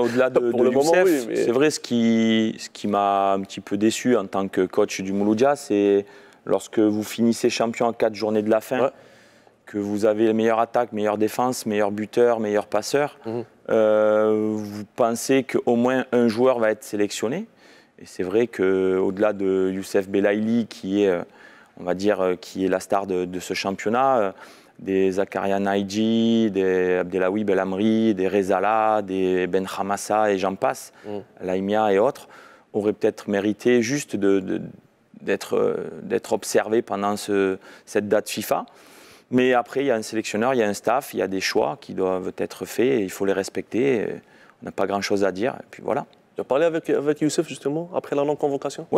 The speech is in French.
Au-delà de, Youssef, c'est vrai, ce qui, ce qui m'a un petit peu déçu en tant que coach du Mouloudia, c'est lorsque vous finissez champion à quatre journées de la fin, que vous avez la meilleure attaque, meilleure défense, meilleur buteur, meilleur passeur, mhm. euh, vous pensez qu'au moins un joueur va être sélectionné. Et c'est vrai qu'au-delà de Youssef Belaïli, qui est euh, on va dire, euh, qui est la star de, ce championnat. Euh, des Zakaria Naiji, des Abdelawi Belamri, des Rezala, des Ben Hamassa et j'en passe, mm. Laïmia et autres, auraient peut-être mérité juste euh, d'être observés pendant cette date FIFA. Mais après, il y a un sélectionneur, il y a un staff, il y a des choix qui doivent être faits et il faut les respecter. On n'a pas grand-chose à dire. puis voilà. Tu as parlé avec, avec Youssef justement après la non-convocation